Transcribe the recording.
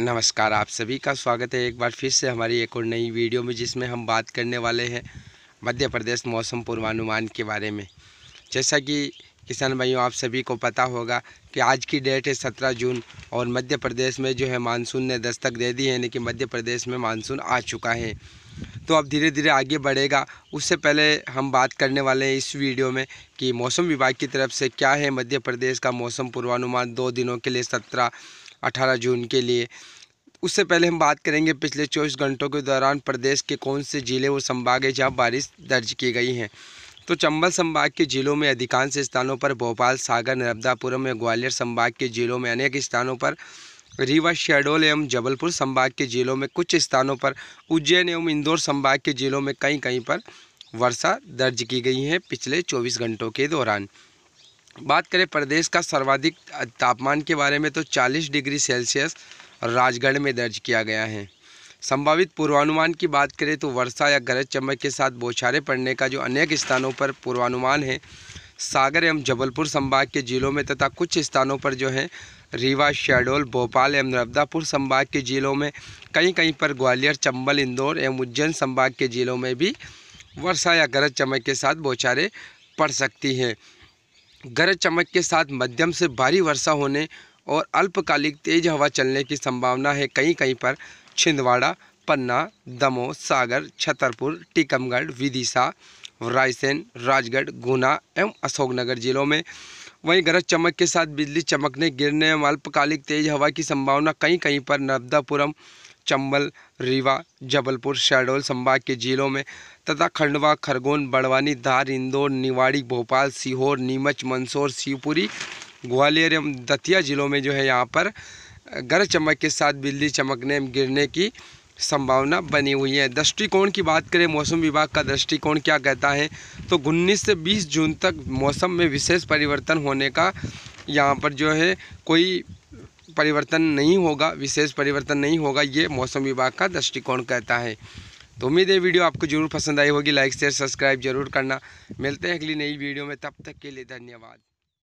नमस्कार आप सभी का स्वागत है एक बार फिर से हमारी एक और नई वीडियो में जिसमें हम बात करने वाले हैं मध्य प्रदेश मौसम पूर्वानुमान के बारे में जैसा कि किसान भाइयों आप सभी को पता होगा कि आज की डेट है सत्रह जून और मध्य प्रदेश में जो है मानसून ने दस्तक दे दी है यानी कि मध्य प्रदेश में मानसून आ चुका है तो अब धीरे धीरे आगे बढ़ेगा उससे पहले हम बात करने वाले हैं इस वीडियो में कि मौसम विभाग की तरफ से क्या है मध्य प्रदेश का मौसम पूर्वानुमान दो दिनों के लिए सत्रह 18 जून के लिए उससे पहले हम बात करेंगे पिछले चौबीस घंटों के दौरान प्रदेश के कौन से ज़िले वो संभाग है जहाँ बारिश दर्ज की गई हैं तो चंबल संभाग के जिलों में अधिकांश स्थानों पर भोपाल सागर नर्मदापुरम एवं ग्वालियर संभाग के जिलों में अनेक स्थानों पर रीवा शहडोल एवं जबलपुर संभाग के जिलों में कुछ स्थानों पर उज्जैन एवं इंदौर संभाग के जिलों में कहीं कहीं पर वर्षा दर्ज की गई है पिछले 24 घंटों के दौरान बात करें प्रदेश का सर्वाधिक तापमान के बारे में तो 40 डिग्री सेल्सियस राजगढ़ में दर्ज किया गया है संभावित पूर्वानुमान की बात करें तो वर्षा या गरज चमक के साथ बौछारें पड़ने का जो अनेक स्थानों पर पूर्वानुमान है सागर एवं जबलपुर संभाग के जिलों में तथा कुछ स्थानों पर जो है रीवा शहडोल भोपाल एवं नर्मदापुर संभाग के जिलों में कहीं कहीं पर ग्वालियर चंबल इंदौर एवं उज्जैन संभाग के जिलों में भी वर्षा या गरज चमक के साथ बौछारें पड़ सकती हैं गरज चमक के साथ मध्यम से भारी वर्षा होने और अल्पकालिक तेज हवा चलने की संभावना है कहीं कहीं पर छिंदवाड़ा पन्ना दमोह सागर छतरपुर टीकमगढ़ विदिशा रायसेन राजगढ़ गुना एवं अशोकनगर जिलों में वहीं गरज चमक के साथ बिजली चमकने गिरने एवं अल्पकालिक तेज हवा की संभावना कहीं कहीं पर नर्मदापुरम चंबल रीवा जबलपुर शहडोल संभाग के जिलों में तथा खंडवा खरगोन बड़वानी धार इंदौर निवाड़ी भोपाल सीहोर नीमच मंदसौर शिवपुरी ग्वालियर एवं दतिया जिलों में जो है यहाँ पर गरज चमक के साथ बिजली चमकने गिरने की संभावना बनी हुई है दृष्टिकोण की बात करें मौसम विभाग का दृष्टिकोण क्या कहता है तो उन्नीस से 20 जून तक मौसम में विशेष परिवर्तन होने का यहाँ पर जो है कोई परिवर्तन नहीं होगा विशेष परिवर्तन नहीं होगा ये मौसम विभाग का दृष्टिकोण कहता है तो उम्मीद है वीडियो आपको जरूर पसंद आई होगी लाइक शेयर सब्सक्राइब जरूर करना मिलते हैं अगली नई वीडियो में तब तक के लिए धन्यवाद